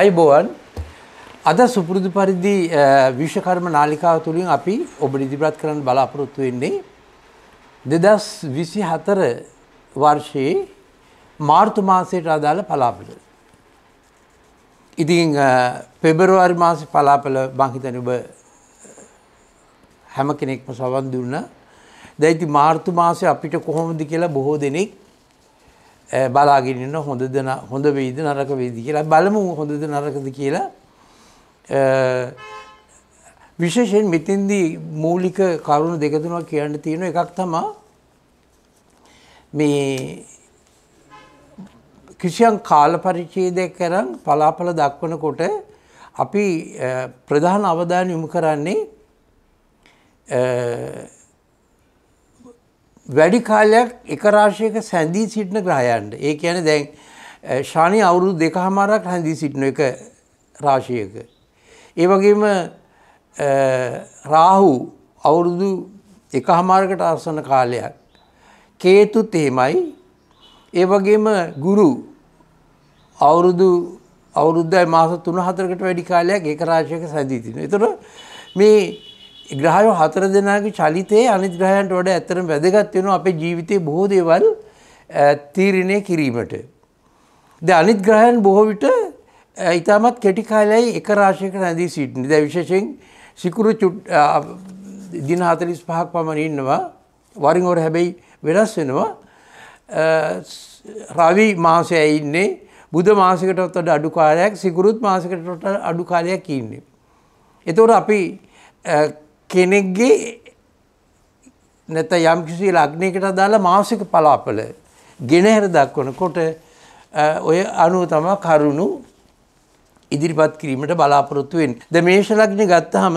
අයිබෝවන් අද සුපුරුදු පරිදි විශ්වකර්ම නාලිකාව තුළින් අපි ඔබ ඉදිරිපත් කරන්න බලාපොරොත්තු වෙන්නේ දෙදස් විසි හතර වර්ෂයේ මාර්තු මාසයට අදාළ පලාපල. ඉතින් පෙබරවාරි මාසි පලාපල බංහිතන ඔබ හැම කෙනෙක්ම සවන් දුන්න දැයිති මාර්තු මාසය අපිට කොහොමද කියලා බොහෝ දෙනෙක් බලාගෙනන්න හොඳ දෙන හොඳ වෙයිද නරක වේද කියලා බලමු හොඳද නරකද කියලා විශේෂයෙන් මෙතින්දී මූලික කරුණු දෙකතුනවා කියන්න තියෙන එකක් තමා මේ කිසියන් කාල පරිචේදය කරන් පලාපල දක්වනකොට අපි ප්‍රධාන අවධාන යොමු කරන්නේ වැඩි කාලයක් එක රාශයක සැඳී සිටින ග්‍රහයන්ට ඒ ඇන දැන් ශානය අවුරුදු දෙක හමාරක් හැඳී සිටින එක රාශයක. ඒ වගේම රාහු අවුරුදු එක හමාරකට අර්සන කාලයක් කේතුත් එහෙමයි ඒ වගේම ගුරු අවුරුදු අවුරුද්ධයි මාස තුන හතරකට වැඩි කාලයක් එක රාශයක සැඳී තින. එතුර මේ ග්‍රහයෝ හතර දෙනාගේ චලිතයේ අනිත් ග්‍රහයන්ට වඩා ඇත්තටම වැදගත් වෙනවා අපේ ජීවිතයේ බොහෝ දේවල් තීරණය කිරීමට. දැන් අනිත් ග්‍රහයන් බොහෝ විට ඊටමත් කෙටි කාලයයි එක රාශියකට රැඳී සිටින්නේ. දැන් විශේෂයෙන් සිකුරු දින 45ක් පමණ ඉන්නවා. වරින් වර හැබැයි වෙනස් වෙනවා. රවි මාසයයි ඉන්නේ. බුධ මාසයකටත් වඩා අඩු කාලයක්, සිකුරුත් මාසයකටත් අඩු කාලයක් ඉන්නේ. ඒතකොට අපි කෙනෙක්ගේ නැත යම් කිසි ලග්නයකට අදාළ මාසික පලාපල ගෙනහැර දක්වනකොට ඔය අනුව තමා කරුණු ඉදිරිපත් කිරීමට බලාපොරොත්තු වෙන්. ද මේෂ ලග්නය ගත්තහම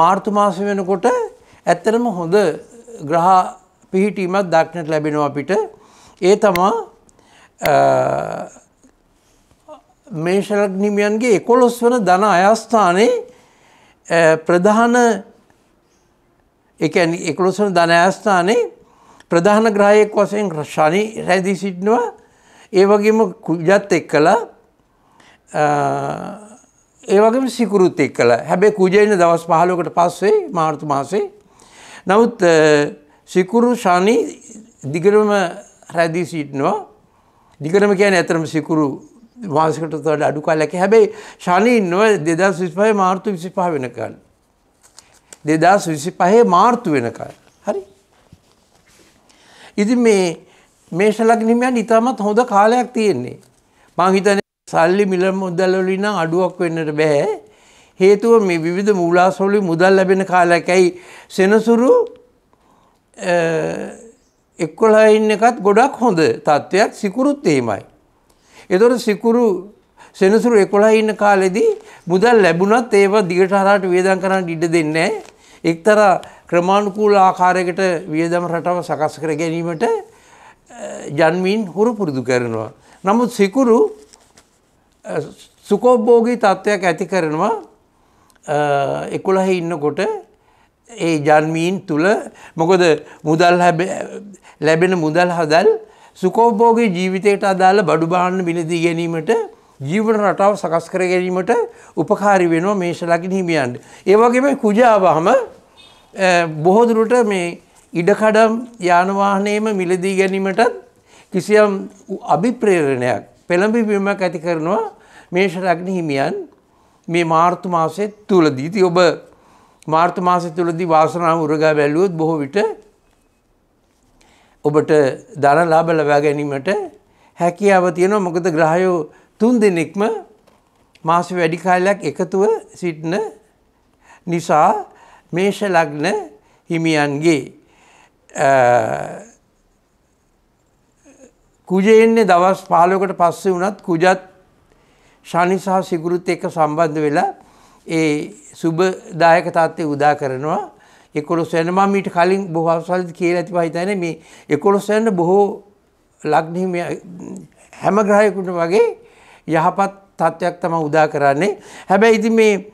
මාර්තු මාස වෙනකොට ඇත්තරම හොඳ ග්‍රහ පිහිටීමත් දක්නට ලැබෙනවා අපිට ඒ තමා මේෂලග්නිමියන්ගේ එකොළොස් වන දන අයස්ථානයේ ප්‍රධාන එක එකොළොසන ධනෑස්ථානේ ප්‍රධාන ග්‍රහයෙක් වසයෙන් ශනි රැදී සිටිනවා ඒ වගේම කුජත් එක් කලා ඒවගේම සිකුරුත් එක් කළ හැබැයි කුජයන දවස් පහලොකට පස්සේ මාර්තු මාසේ නමුත් සිකුරු ශනි දිගරම රැදී සිටිනවා දිගරම කියන ඇතරම සිකුරු මාසකට තවට අඩු කාලයක හැබැයි ශනී නොව දෙදස් විස්පහය මාර්තු විසි පහ වෙනකල්. දෙදස් විසි පහේ මාර්තු වෙනකල් හරි. ඉති මේ මේශලක් නිමයන් ඉතාමත් හොඳ කාලයක් තියෙන්නේ. මංහිතන සල්ලි මිල මුදල්ලොලින අඩුවක් වෙන්නට බෑ. හේතුව මේ විධ මූලාසොලි මුදල් ලැබෙන කාලයකැයි සෙනසුරු එක්කොලයින්න එකත් ගොඩක් හොඳ තත්ත්වයක් සිකුරුත් ඒමයි. එතොට සිකුරු සෙනසුරු එකොළහ ඉන්න කාලෙදී මුදල් ලැබුණත් ඒව දිගට හරාට වේදන් කරන්න ඉඩ දෙන්නේ. එක්තර ක්‍රමාණුකූල ආකාරයකට වියදම රටව සකස් කර ගැනීමට ජන්මීන් හුරු පුරුදු කරනවා. නමුත් සිකුරු සුකෝබ්බෝගී තත්ත්වයක් ඇති කරනවා එකුළහ ඉන්නකොට ඒ ජන්මීන් තුළ මොකද මුදල් ලැබෙන මුදල් හදල් සුකෝපෝගේ ජීවිතයට අදාළ බඩු බාන්න බිලදී ගැනීමට ජීවන රටාව සකස් කර ගැනීමට උපකාරි වෙනවා මේෂලකින් හිමියන්ට. ඒ වගේම කුජාවහම බොහෝදුරට මේ ඉඩකඩම් යානවාහනයම මිලදී ගැනීමටත් කිසියම් අභිප්‍රේරණයක් පෙළඹිවීමක් ඇති කරනවා මේෂරග්න හිමියන් මේ මාර්තු මාසය තුළදී ති ඔබ මාර්ත මාසය තුළදී වාසනාව උරගා බැලුවොත් බොහෝ විට ඔබට ධන ලාභ ලබා ගැනීමට හැකියාව තියෙනවා මොකද ග්‍රහයෝ තුන් දෙනෙක්ම මාස වැඩි කාලයක් එකතුව සිටින නිසා මේෂ ලග්න හිමියන්ගේ කුජයෙන්නේ දවස් පාලකට පස්සේ වුණත් කුජත් ශනි සහ සිගුරුත් එක්ක සම්බන්ධ වෙලා ඒ සුබදායක තත්ත්වය උදා කරනවා එකොළොස් වෙන මම ඊට කලින් බොහෝ අවස්ථාවලදී කියලා ඇති පහිතන මේ එකොළොස් වෙන බොහෝ ලග්න හැම ග්‍රහයකට වගේ යහපත් තත්ත්වයක් තමයි උදා කරන්නේ. හැබැයි ඉතින් මේ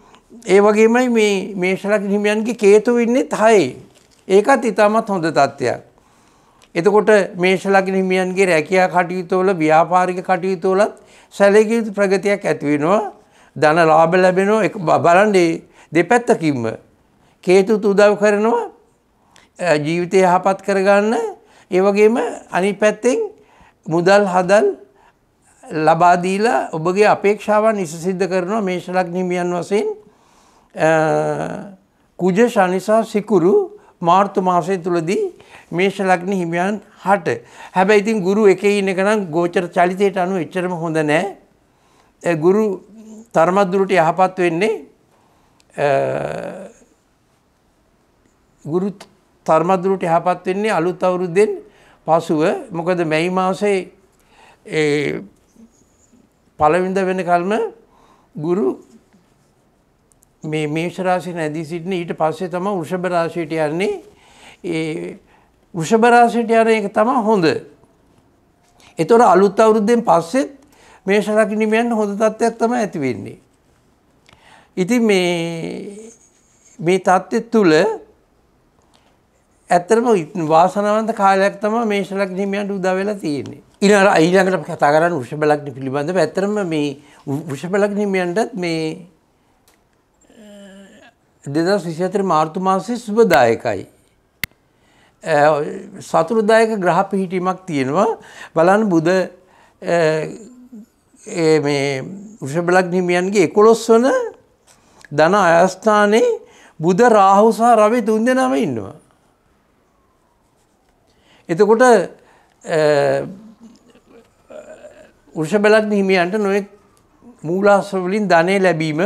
ඒ වගේමයි මේ මේෂ ලග්න හිමියන්ගේ කේතු ඉන්නේ 6. ඒකත් ඊටමත් හොඳ තත්ත්වයක්. එතකොට මේෂ ලග්න හිමියන්ගේ රැකියා කටයුතුවල ව්‍යාපාරික කටයුතුවලත් සැලකිලි ප්‍රගතියක් ඇති වෙනවා. ධන ලාභ ලැබෙනවා. බලන්නේ දෙපැත්තකින්ම කේතුත් උදව් කරනවා ජීවිතය යහපත් කරගන්න ඒ වගේම අනි පැත්තෙන් මුදල් හදල් ලබාදීලා ඔබගේ අපේක්ෂාවන් ඉසසිද්ධ කරනවා මේශලක් නිමියන් වසයෙන් කුජ ශනිසා සිකුරු මාර්තු මාසය තුළදී මේශලක්න හිමියන් හට හැබැයි ඉතින් ගුරු එක ඉන්නකනම් ගෝචර චලිතයට අනු එච්චරම හොඳ නෑ ගුරු තර්මත්දුරට යහපත් වෙන්නේ ගුරු තර්මදුරට යහපත් වෙන්නේ අලුත් අවුරුද්දෙන් පසුව මොකද මැයි මාසේ පළවිඳ වෙන කල්ම ගුරු මේ මේෂරාසි නැදී සිටින ඊට පස්සේ තම වෘෂභරාශයට යන්නේ ඒ වෘෂභරාශයට යන එක තම හොඳ. එතොට අලුත් අවුරුද්දෙන් පස්සෙත් මේෂරකිනිමයන් හොඳ තත්ත්වයක් තම ඇතිවෙන්නේ. ඉති මේ තත්ත්ව තුළ ඇත්තරම වාසනවන්ත කාලයක් තම මේශලක් හිමියන්ට උදා වෙලා තියෙන්නේ. ඉනර ඊළඟට කතා කරන්න වෘෂභලග්න පිළිබඳව ඇත්තරම මේ වෘෂභලග්න හිමියන්ටත් මේ 2024 මාර්තු මාසයේ සුබදායකයි. සතුරුදායක ග්‍රහ පිහිටීමක් තියෙනවා. බලන්න බුද මේ වෘෂභලග්න හිමියන්ගේ 11 වන ධන අයස්ථානයේ බුද රාහු සහ රවි තුන් දෙනාම ඉන්නවා. එතකොට උර්ෂබලග්න හිමියන්ට නොයෙක් මූලාස්වලින් ධනය ලැබීම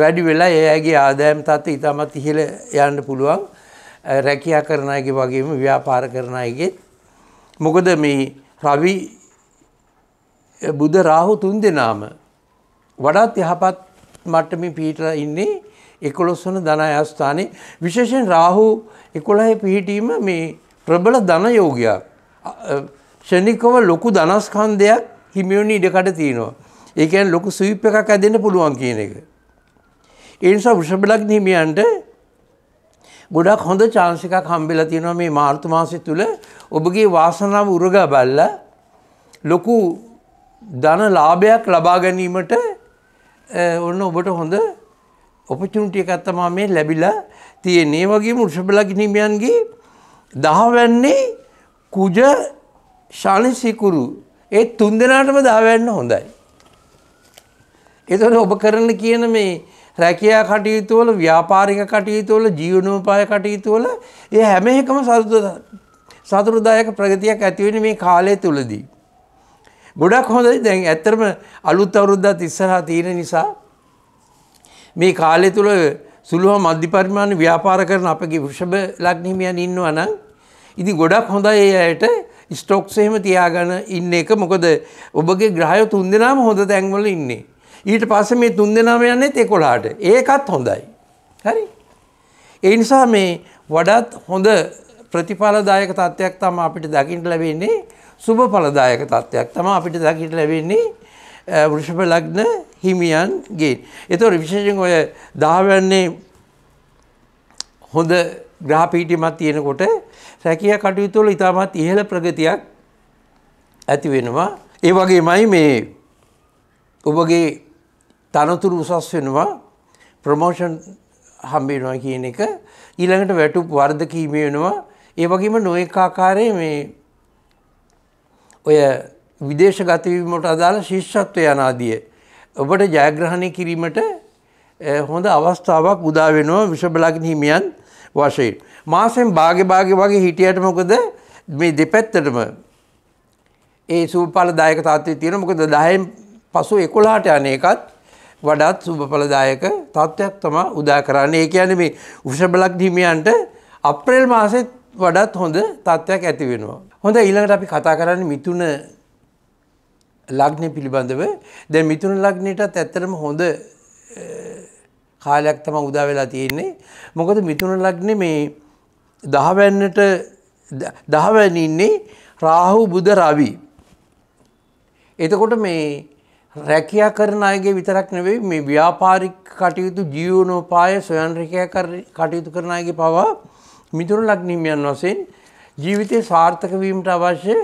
වැඩි වෙලා ඒයගේ ආදායම් තත්ත ඉතාමත් ඉහළ යන්න පුළුවන් රැකයා කරන අයගේ වගේම ව්‍යාපාර කරන අයගේ මොකද මේ රවි බුද රාහු තුන් දෙනාම වඩාත් යහපත් මට්ටමින් පීටලා ඉන්නේ එකොළොස්වන ධනායස්ථානයේ විශේෂෙන් රාහු එකොළහේ පිහිටීම මේ ප්‍රබල ධනයෝගයක් ෂණිකව ලොකු ධනස්කන් දෙයක් හිමියෝනි ඉඩකට තියෙනවා ඒකන් ලොකු සුවිප් එකක් ඇදෙන්න පුළුවන් කියන එක. ඒනිසා වෘෂභලක් හිමියන්ට ගොඩක් හොඳ චාන්සිකක් හම්බෙලා තියෙනවා මේ මාර්තු මාසය තුළ ඔබගේ වාසනාව උරගා බල්ල ලොකු ධන ලාභයක් ලබා ගැනීමට ඔන්න ඔබට හොඳ ඔපචුණටිය කත්තමා මේ ලැබිලා තියන්නේ වගේ මුර්ෂබලගිනිමියන්ගේ දහවැන්නේ කුජ ශාලිසිකුරු ඒ තුන් දෙනාටම දාවැන්න හොඳයි. එතට ඔබ කරන කියන මේ රැකයා කටයුතුවල ව්‍යාපාරික කටයුතුවල ජීවනෝපාය කටයුතුවල ඒ හැම එකම සතුරුදායක ප්‍රගතියක් ඇතිවෙන මේ කාලය තුළදී. ගොඩක් හොඳයි දැන් ඇත්තරම අලුත් අවරුද්ධත් ඉස්සරහා තියෙන නිසා මේ කාලය තුළ සුළුහ මධ්‍ය පරිමාණ ව්‍යාපාර කරන අපගේ වෘෂභ ලග්නිමියන් ඉන්නවා නම් ඉති ගොඩක් හොඳයි ඒ අයට ස්ටොක්ස් එහෙම තියාගෙන ඉන්න එක මොකද ඔබගේ ග්‍රහය තුන් දෙනාම හොඳ තැන්වල ඉන්නේ. ඊට පස්සේ මේ තුන් දෙනාම යන්නේ තෙකොලාට. ඒකත් හොඳයි. හරි. ඒ නිසා මේ වඩාත් හොඳ ප්‍රතිඵලදායක තත්ත්වයක් තමයි අපිට දකින්න ලැබෙන්නේ. සුබ ඵලදායක තත්ත්වයක් තමයි අපිට දකින්න ලැබෙන්නේ. වෘෂභ ලග්න හිමියන්ගේ. එතකොට විශේෂයෙන් ඔය 10 වෙනි හොඳ ග්‍රහ පීඨියමක් තියෙනකොට රැකියා කටයුතු වල ඉතාමත් ඉහළ ප්‍රගතියක් ඇති වෙනවා. ඒ වගේමයි මේ ඔබගේ තනතුරු උසස් වෙනවා ප්‍රමෝෂන් හම්බ වෙනවා කියන එක ඊළඟට වැටුප් වර්ධකීම වෙනවා ඒ වගේම නොඑක ආකාරයේ මේ ඔය විදේශ ගතවීමට අදාළ ශිෂ්ෂත්වය යනාදිය. ඔබට ජයග්‍රහණය කිරීමට හොඳ අවස්ථාවක් උදා වෙනවා විශ්වබලාගින හිමියන් වශයෙන්. මාසෙන් භාග භාග වගේ හිටියට මොකද මේ දෙපැත්තටම ඒ සූපල දායක තත්ත්වය තියෙන මොකද දහයෙන් පසු එකොලාට යන එකත් වඩාත් සුභඵලදායක තත්ත්වයක් තමා උදා කරන්නේ. ඒ කියන්නේ මේ වෘෂභලග්න හිමියන්ට අප්‍රේල් මාසෙත් වඩාත් හොඳ තත්ත්වයක් ඇති වෙනවා. හොඳ ඊළඟට අපි කතා කරන්නේ මිතුන ලග්නය පිළිබඳව දැ මිතුන ලග්නයටත් ඇත්තරම හොඳ කාලයක් තම උදා වෙලා තියෙන්නේ මොකද මිතුන ලග්න මේ දහවැන්නට දහවැනින්නේ රාහු බුද රවී. එතකොට මේ රැකයා කරන අයගේ විතරක් නෙවෙයි මේ ව්‍යාපාරික කටයුතු ජීවනෝපාය සොයන් රැකයා කටයුතු කරන අයගේ පවා මිතුරු ලග්නිමයන් වශයෙන් ජීවිතය සාර්ථක වීමට අවශ්‍ය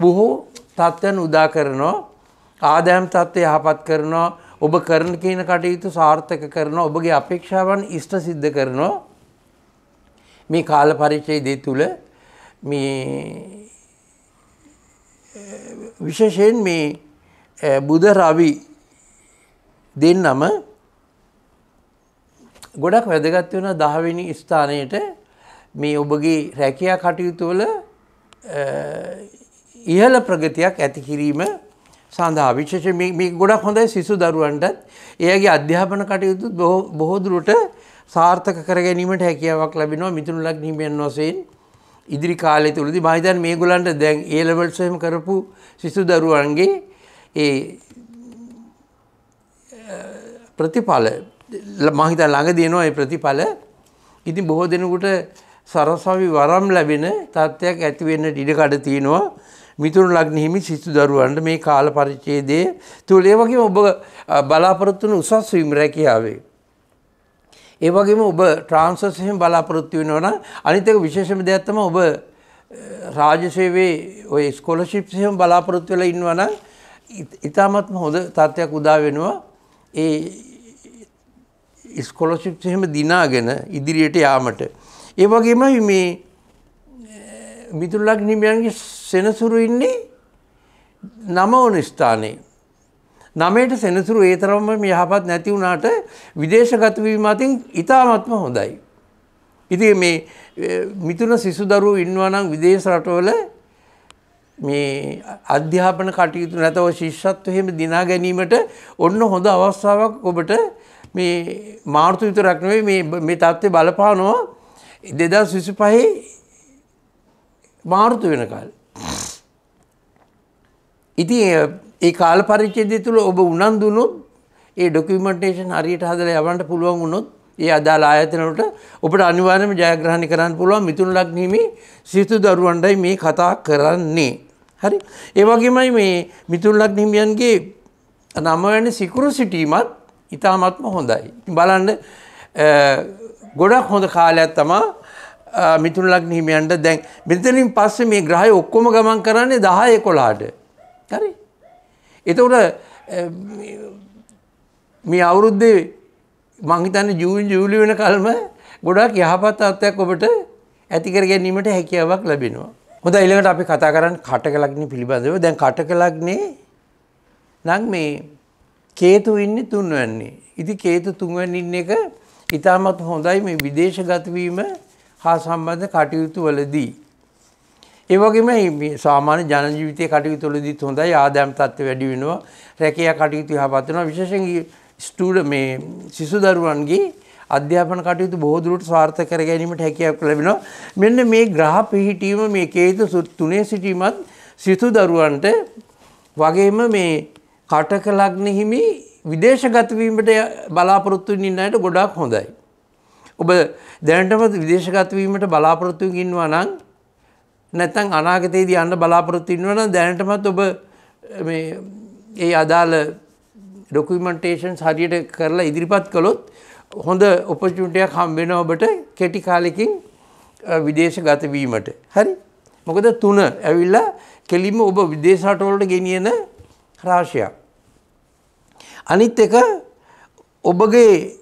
බොහෝ තත්ත්වයන් උදා කරනවා ආදෑම් තත්ත්වය යහපත් කරනවා ඔබ කරන කියන කටයුතු සාර්ථක කරනවා ඔබගේ අපේක්ෂාවන් ඉෂ්ට සිද්ධ කරනවා මේ කාල පරිච්ඡේදය තුල මේ විශේෂයෙන් මේ බුද රවි දෙන්නම ගොඩක් වැදගත් වෙන 10 වෙනි ස්ථානයේට මේ ඔබගේ රැකියා කටයුතු වල ඉහළ ප්‍රගතියක් ඇති කිරීම සඳහා විශේෂ මේ ගොඩක් හොඳයි සිසු දරුවන්ට එයගේ අධ්‍යාපන කටයුතු බොහෝදුරට සාර්ථක කර ගැනීමට හැකියාවක් ලැබෙනවා මිතුරු ලග්නිමියන් වශයෙන් ඉදිරි කාලය තුළදී මම හිතන්නේ මේගොල්ලන්ට දැන් A levels එහෙම කරපු සිසු දරුවන්ගේ ඒ ප්‍රතිඵල මම හිතන්නේ ළඟදී එනවා ඒ ප්‍රතිඵල ඉතින් බොහෝ දෙනෙකුට සරසවි වරම් ලැබෙන තත්ත්වයක් ඇති වෙන්න ඉඩ කඩ තියෙනවා මිතුරු ලග්නෙහිමි සිසු දරුවන්ට මේ කාල පරිච්ඡේදයේ තුල ඒ වගේම ඔබ බලාපොරොත්තු වන උසස් වීම රැකියාවේ ඒ වගේම ඔබ ට්‍රාන්ස්ෆර්ස් එහෙම බලාපොරොත්තු වෙනවා නම් අනිත් එක විශේෂම දෙයක් තමයි ඔබ රාජ්‍ය සේවයේ ඔය ස්කෝලර්ෂිප්ස් එහෙම බලාපොරොත්තු වෙලා ඉන්නවා නම් ඉතාමත්ම හොඳ තත්ත්වයක් උදා වෙනවා ඒ ස්කොලොසිප් එහෙම දිනාගෙන ඉදිරියට යාමට. ඒ වගේම මේ මිතුරුලක් හිමියන්ගේ සෙනසුරු ඉන්නේ නම ඕන ස්ථානයේ. නමයට සෙනසුරු ඒ තරම්ම යහපත් නැති වුණාට විදේශගත වීම අතින් ඉතාමත්ම හොඳයි. ඉතින් මේ මිතුන සිසු දරුවෝ ඉන්නවා නම් විදේශ රටවල මේ අධ්‍යාපන කටයුතු නැතව ශිෂ්‍යත්ව එහෙම දිනා ගැනීමට ඔන්න හොඳ අවස්ථාවක් ඔබට මේ මාර්තු විතරක් නෙවෙයි මේ මේ தත්ත්වය බලපානවා 2025 මාරුතු වෙනකල්. ඉතින් ඒ කාල පරිච්ඡේදය තුළ ඔබ උනන්දු වුණොත් ඒ ඩොකියුමන්ටේෂන් හරියට හදලා යවන්න පුළුවන් වුණොත් ඒ අදාළ ආයතන වලට ඔබට අනිවාර්යයෙන්ම ජයග්‍රහණය කරන්න පුළුවන් මිතුන් ලග්නීමේ සිසු දරුවන්ටයි මේ කතා කරන්නේ. හරි? ඒ වගේමයි මේ මිතුන් ලග්නීමයන්ගේ නම වෙන සිකුරු සිටීමත් ඉතාමත්ම හොඳයි. බලන්න ගොඩක් හොඳ කාලයක් තමයි මිතුන ලග්න හිමියන්ට දැන් මෙතනින් පස්සේ මේ ග්‍රහය ඔක්කොම ගමන් කරන්නේ 10 11ට. හරි. එතකොට මේ අවුරුද්දේ මං හිතන්නේ ජූන් ජූලි වෙනකල්ම ගොඩක් යහපත් තත්ත්වයක් ඔබට ඇති කර ගැනීමට හැකියාවක් ලැබෙනවා. හොඳයි ඊළඟට අපි කතා කරන්නේ කටක ලග්නේ පිළිබඳව. දැන් කටක ලග්නේ නම් මේ කේතු ඉන්නේ තුන්වැන්නේ. ඉතින් කේතු තුන්වැන්නේ ඉන්න එක ඊටමත් හොඳයි මේ විදේශගත වීම හා සම්බන්ධ කටයුතු වලදී. ඒවගේම සාමාන්‍ය ජනජීවිතය කටයුතුලදීත් හොඳයි ආදෑම් තත්ව වැඩි වෙනවා රැකය කටයුතු හපත්වනවා විශෂෙන් ස්ටඩ මේ සිසු දරුවන්ගේ අධ්‍යාපන කටයුතු බෝදුරට ස්වාර්ථ කර ගැනීමට හැකියක් ලැබෙනවා මෙන්න මේ ග්‍රහ පිහිටීම මේ කේත තුනේ සිටීමත් සිසු දරුවන්ට වගේම මේ කටකලක්නෙහිමි විදේශගතවීමට බලාපොරොත්තු ඉන්නයට ගොඩක් හොඳයි. ඔබ දැනටම විදේශගතවීමට බලාපොරොත්තුවෙන් ඉන්නවා නම් නැත්නම් අනාගතයේදී යන්න බලාපොරොත්තු ඉන්නවා නම් දැනටමත් ඔබ මේ ඒ අදාළ ඩොකියුමන්ටේෂන්ස් හරියට කරලා ඉදිරිපත් කළොත් හොඳ ඔපචුනිටියක් හම් වෙනවා ඔබට කෙටි කාලෙකින් විදේශගත වීමට. හරි? මොකද තුන ඇවිල්ලා කෙලින්ම ඔබ විදේශ රටවලට ගෙනියන රාශියක්. අනිත් එක ඔබගේ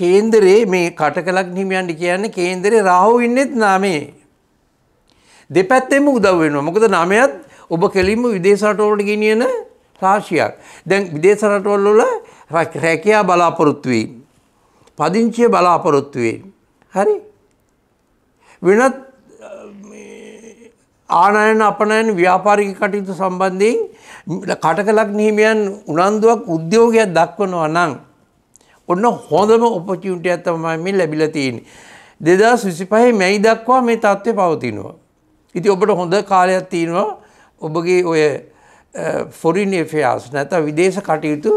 කේන්දරේ මේ කටකලක් හිමියන්ට කියන්නේ කේන්දරේ රාහු ඉන්නෙත් නාමේ. දෙපැත්තෙම උදව් වෙනවා. මොකද නාමයත් ඔබ කෙලින්ම විදේශ රටවලට ගෙනියන රාශියක්. දැන් විදේශ රටවල් වල රැකියා බලාපොරොත්තු වෙයි. පදිංචිය බලාපොරොත්තු වෙයි. හරි. වෙනත් ආනයන අපනයන ව්‍යාපාරික කටයුතු සම්බන්ධයෙන් කටකලක් නිහිමියන් උනන්දුවක් උද්‍යෝගයක් දක්වනවා නම් ඔන්න හොඳම ඔපචියුටයක් තමයි මේ ලැබිලා තියෙන්නේ. 2025 මැයි දක්වා මේ තත්ත්වය පවතිනවා. ඉතින් ඔබට හොඳ කාලයක් තියෙනවා ඔබගේ ඔය ෆොරින් affairs නැත්නම් විදේශ කටයුතු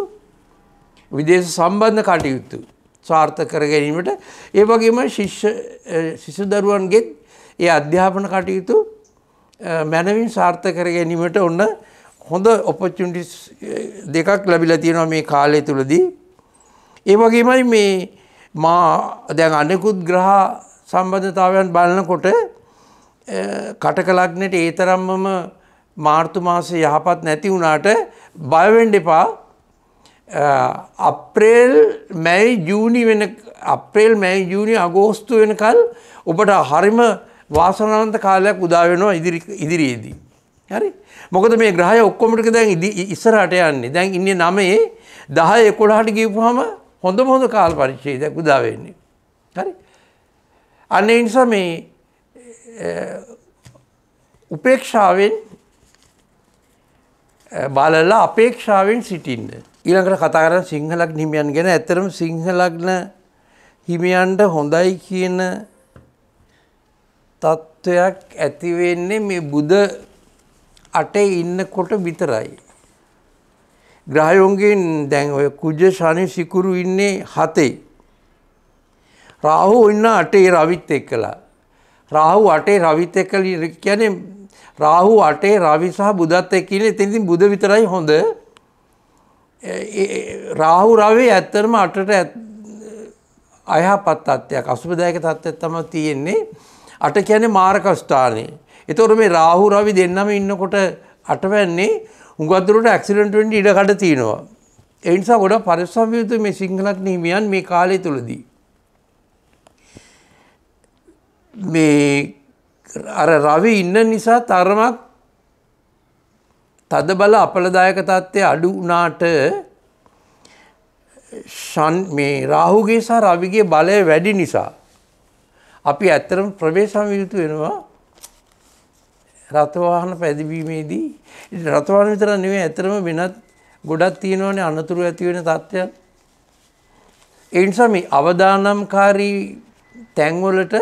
විදේශ සම්බන්ධ කටයුතු සාර්ථක කර ගැනීමට ඒ වගේම ශිෂ්‍ය ශිෂ්‍ය දරුවන්ගෙත් ඒ අධ්‍යාපන කටයුතු මැනවින් සාර්ථක කර ගැනීමට ඔන්න හොඳ ඔපචුනිටිස් දෙකක් ලැබිලා තියෙනවා මේ කාලය තුලදී ඒ වගේමයි මේ මා දැන් අනෙකුත් ග්‍රහ සම්බන්ධතාවයන් බලනකොට කටක ලග්නට ඒ තරම්මම මාර්තු මාසේ යහපත් නැති වුණාට බයවෙන්ඩ එපා අප්‍රේල් මැයි ජූනි වෙන අප්‍රේල් මැයි ජූනි අගෝස්තු වෙනකල් ඔබට හරිම වාසනාවන්ත කාලයක් උදාවෙනවා ඉදිරියේදී. හරි මොකද මේ ග්‍රහය ඔක්කොමටික දැන් ඉස්සරහට යන්නේ දැන් ඉන්න නමයේ දහ එකොළහට ගිපුහම හොඳ හොඳ කාල පරිච්චේදයක් උදාවෙන්නේ. හරි අන්න නිසා මේ උපේක්ෂාවෙන් බලලා අපේක්ෂාවෙන් සිටින්න. ඊළඟට කතා කරන සිංහලක් හිමියන් ගැන ඇතරම සිංහලක්න හිමියන්ට හොඳයි කියන තත්ත්වයක් ඇතිවෙන්නේ මේ බුද අටේ ඉන්නකොට විතරයි. ග්‍රහයෝන්ගෙන් දැන් ඔය කුජ ශනි සිකුරු ඉන්නේ හතේ. රාහු ඉන්න අටේ රවිත් එක්කලා. රාහු අටේ රවිත් එක්කල කියන්නේ රාහු අටේ රවි සහ බුදත් එක්ක ඉන්නේ එතනින් බුද විතරයි හොඳ. රාහු රවේ ඇත්තරම අටට අයහපත් තත්ත්වයක් අසුබදායක තත්ත්වයක් තමයි තියෙන්නේ. අට කියන්නේ මාරක ස්ථානේ. ඒතකොට මේ රාහු රවි දෙන්නම ඉන්නකොට අටවැන්නේ උගත්දුරට ඇක්සිඩන්ටෙන්ට ඉඩකට තියෙනවා. එනිසා ගොඩ පරිස්සම්යුතු මේ සිංහලත් නීමියන් මේ කාලය තුළදී. මේ අර රවි ඉන්න නිසා තරමක් තද බල අපලදායක තත්ත්වය අඩු වනාට ෂන් මේ රාහුගේ සහ රවිගේ බලය වැඩි නිසා. අපි ඇත්තරම ප්‍රවේශම් යුතු වෙනවා රථවාහන පැදිවීමේදී රථවාහන විතර නෙවෙයි ඇතරම වෙනත් ගොඩක් තියෙනවනේ අනතුරු ඇති වෙන තත්ත්වයන් ඒ නිසා මේ අවදානම්කාරී තැන්වලට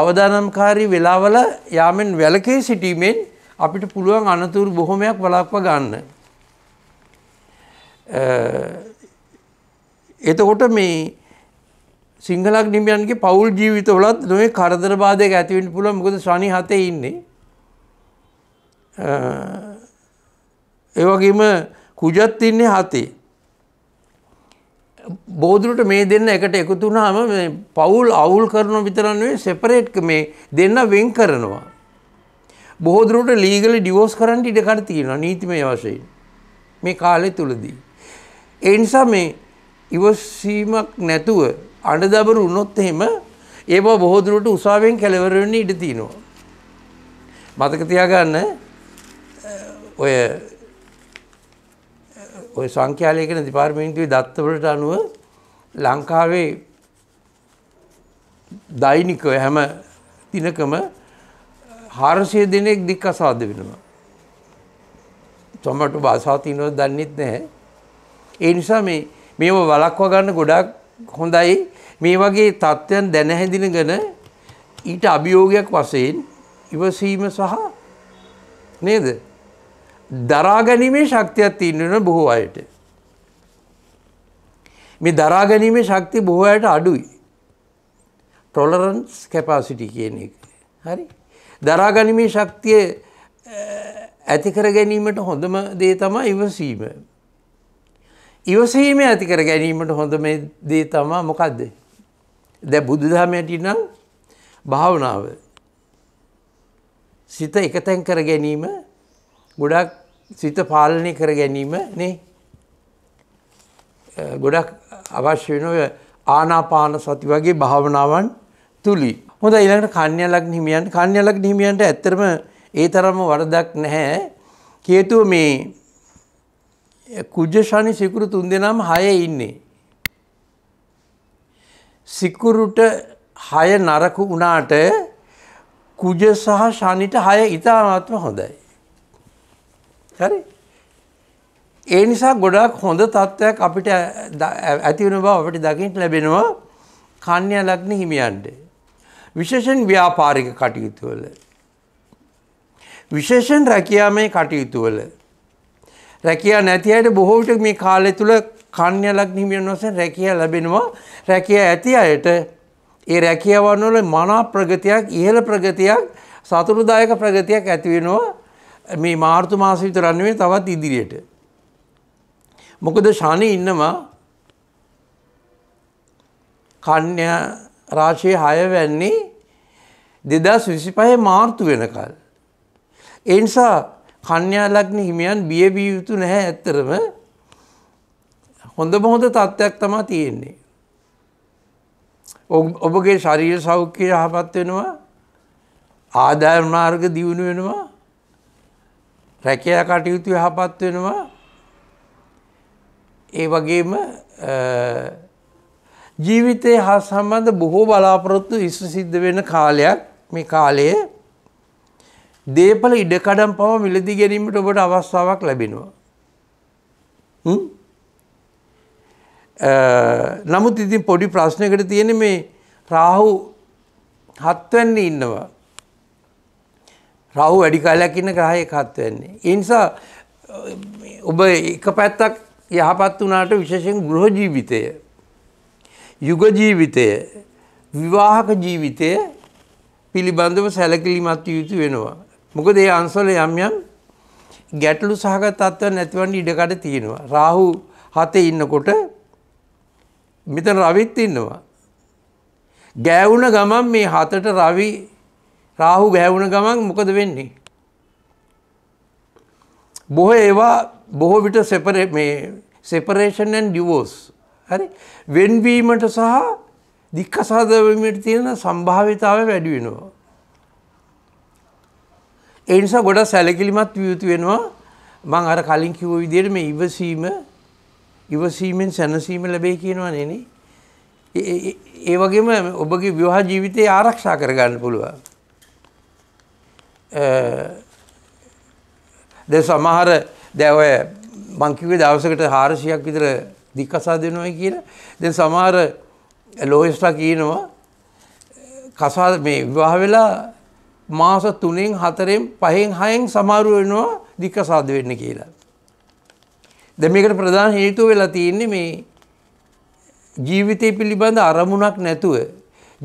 අවදානම්කාරී වෙලාවල යාමෙන් වැළකී සිටීමෙන් අපිට පුළුවන් අනතුරු බොහොමයක් වළක්වා ගන්න. එතකොට මේ සිංහලක් නිමියන්ගේ පවුල් ජීවිතවලත් නොේ කරදර බාධයක ඇතිවෙන්න පුළුවන් මොකද ශනි හතේ ඉන්නේ ඒවගේම කුජත් ඉන්නේ හතේ. බෝදුරට මේ දෙන්න එකට එකතුනාම පවුල් අවුල් කරන විතරන්නේ සෙපරේට් මේ දෙන්න වෙන් කරනවා. බොහෝදුරට ලීගල ඩිවෝස් කරන්ට ඉඩකට තියෙනවා නීතිමය වශයෙන් මේ කාලය තුළදී. එනිසා මේ ඉවසීමක් නැතුව අඩදබර උනොත් එහෙම ඒ බොහෝදුරට උසාවෙන් කැලවරවෙන්න ඉඩ තියෙනවා. මතක තියාගන්න ඔය ඔය සංඛ්‍යාලයකන දෙපාර්මේන්තුවේ දත්තවලට අනුව ලංකාවේ දෛනික හැම දිනකම හාරසය දෙනෙක් දික් අසාධ වෙනවා. තොමට බාසාතිනව දන්නෙත් නැහැ. ඒ නිසා මේ මේම වලක්ව ගන්න ගොඩක් හොඳයි මේ වගේ තත්ත්වයන් දැනහැඳිනගෙන ඊට අභියෝගයක් වශයෙන් ඉවසීම සහ නේද දරාගැනීමේ ශක්තියක් තියන්නන බොහෝ අයට. මේ දරාගැනීමේ ශක්ති බොහෝ අයට අඩුයි. ටොලරන්ස් කැපාසිටි කියන එක. හරි දරාගනිමේ ශක්තිය ඇතිකර ගැනීමට හොඳම දේ තමා ඉවසීම. ඉවසීම ඇතිකර ගැනීමට හොඳම දේ තමා මොකක්ද. දැ බුදුදහමැටිනම් භාවනාව. සිත එකතැන් කර ගැනීම ගොඩක් සිත පාලනය කර ගැනීම නේ ගොඩක් අවශ්‍ය වෙන ඔය ආනාපාන සති වගේ භාවනාවන් තුලි. හොඳ ඊළඟට කන්‍යා ලග්න හිමියන්ට කන්‍යා ලග්න හිමියන්ට ඇත්තටම ඒ තරම්ම වරදක් නැහැ. හේතුව මේ කුජ ශනි සිකුරු තුන්දෙනාම 6 ඉන්නේ. සිකුරුට 6 නරක වුණාට කුජ සහ ශනිට 6 ඉතාමත්ම හොඳයි. හරි ඒ නිසා ගොඩක් හොඳ තත්ත්වයක් අපිට ඇති වෙන බව අපිට දකින්න ලැබෙනවා කන්‍යා ලග්න හිමියන්ට. විශේෂයෙන් ව්‍යාපාරික කටයුතු වල. විශේෂයෙන් රැකියාමය කටයුතු වල. රැකියා නැති අයට බොහෝ විට මේ කාලය තුල කන්‍යා ලග්න හිමියන් වශයෙන් රැකියා ලැබෙනවා. රැකියා ඇති අයට ඒ රැකියාවන් වල මනා ප්‍රගතියක්, ඉහළ ප්‍රගතියක්, සතුටුදායක ප්‍රගතියක් ඇති වෙනවා. මේ මාර්තු මාස විතරන්නේ තවත් ඉදිරියට. මොකද ශනි ඉන්නවා කන්‍යා රාශිය හය වැන්නේ දෙදස් විසිපහය මාර්තු වෙනකල්. එනිසා කන්‍යා ලග්න හිමියන් බියබිය යුතු නැහැ ඇත්තරම හොඳ බොහොඳ තත්ත්වයක් තමා තියෙන්නේ. ඔබගේ ශරීර සෞඛ්‍යය යහපත් වෙනවා ආදායම් මාර්ග දියුණු වෙනවා රැකයා කටයුතු යහපත් වෙනවා ඒ වගේම ජීවිතය හා සම්බන්ධ බොහෝ බලාපොරොත්තු ඉස්ස සිද්ධ වෙන කාලයක් මේ කාලය දේපල ඉඩකඩම් පව මිලදි ගැනීමට ඔබට අවස්ථාවක් ලැබෙනවා. නමුත් ඉතින් පොඩි ප්‍රශ්නකට තියෙන මේ රාහු හත්වැන්න ඉන්නවා. රහු වැඩි කාලයක් ඉන්න ග්‍රහය එකත් වෙන්නේ. ඒ නිසා ඔබ එක පැත්තක් යහපත් වුණාට විශේෂයෙන් ගෘහ ජීවිතය යුග ජීවිතය විවාහක ජීවිතය පිළිබඳව සැලකිලිමත් යුතු වෙනවා. මොකද ඒ අංශවල යම් යම් ගැටලු සහගත තත්ත්වයන් නැතිවන්න ඉඩකඩ තියෙනවා. රාහු හතේ ඉන්නකොට මෙතන රවිත් ඉන්නවා. ගෑවුන ගමන් මේ හතට රවි රාහු ගැහවුණ ගමන් මොකද වෙන්නේ. බොහෝ ඒවා බොහෝ විට සෙපරේෂන්න් ඩිවෝස් හරි වෙන්වීමට සහ දික්කසාදවීමට තියෙන සම්භාවිතාව වැඩි වෙනවා. ඒ නිසා ගොඩක් සැලකිලිමත් විය යුතු වෙනවා මං අර කලින් කිව්ව විදිහට මේ ඉවසීම ඉවසීමෙන් සැනසීම ලැබෙයි කියනවා නේනේ. ඒ වගේම ඔබගේ විවාහ ජීවිතය ආරක්ෂා කරගන්න පුළුවන්. දැන් සමහර දැන් ඔය මං කිව්වේ දවසකට 400ක් විතර දික්කසා දෙනවයි කියලා. දැන් සමහර ලෝයිස්ලා කියනවා කසා මේ විවාහ වෙලා මාස 3න් 4න් 5න් 6න් සමහරු වෙනවා දික්කසාද වෙන්න කියලා. දැන් මේකට ප්‍රධාන හේතුව වෙලා තියෙන්නේ මේ ජීවිතය පිළිබඳ අරමුණක් නැතුව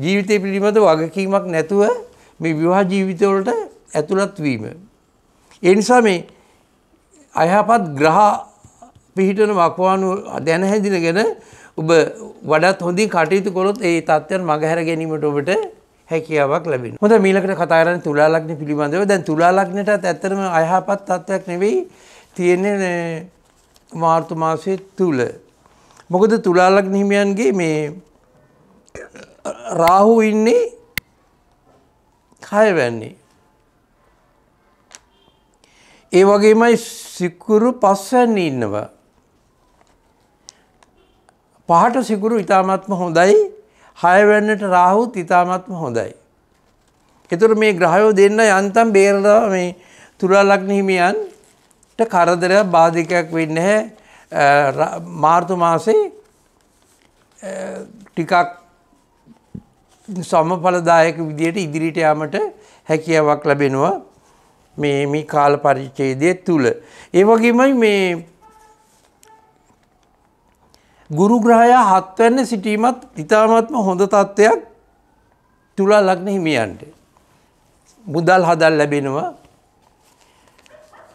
ජීවිතය පිළිබඳ වගකීමක් නැතුව මේ විවාහ ජීවිතවලට ඇතුළත් වීම. ඒ නිසා මේ අයහපත් ග්‍රහ පිහිටන වකවානු දැන හැදිනගෙන ඔබ වඩත් හොඳින් කටයුතු කොළොත් ඒ තත්ත්වයන් මගහැර ගැනීමට ඔබට හැකියාවක් ලැබෙන. හොඳ මීලකට කතා කරන්නේ තුලා ලග්න පිළිබඳව. දැන් තුලා ලග්නටත් ඇත්තටම අයහපත් තත්ත්වයක් නෙවෙයි තියෙන්නේ මාර්තු මාසයේ තුල. මොකද තුලා ලග්න හිමියන්ගේ මේ රාහු ඉන්නේ 6 වෙන්නේ. ඒ වගේමයි සිකුරු පස්වැන්න ඉන්නව. පහට සිකුරු ඉතාමත්ම හොඳයි හයවැන්නට රාහුත් ඉතාමත්ම හොඳයි. එතුර මේ ග්‍රහයෝ දෙන්න යන්තම් බේරලා මේ තුරාලක්නහිමියන්ට කරදර බාධිකයක් වෙන්න හැ මාර්තු මාසේ ටිකක් සමඵලදායක විදියට ඉදිරිට යාමට හැකියාවක් ලැබෙනවා මේ මේ කාල පරිච්ඡේදය තුල. ඒ වගේමයි මේ ගුරු ග්‍රහයා හත්වැන්න සිටීමත් ඉතාමත්ම හොඳ තත්ත්වයක් තුලා ලග්න හිමියන්ට. මුදල් හදල් ලැබෙනවා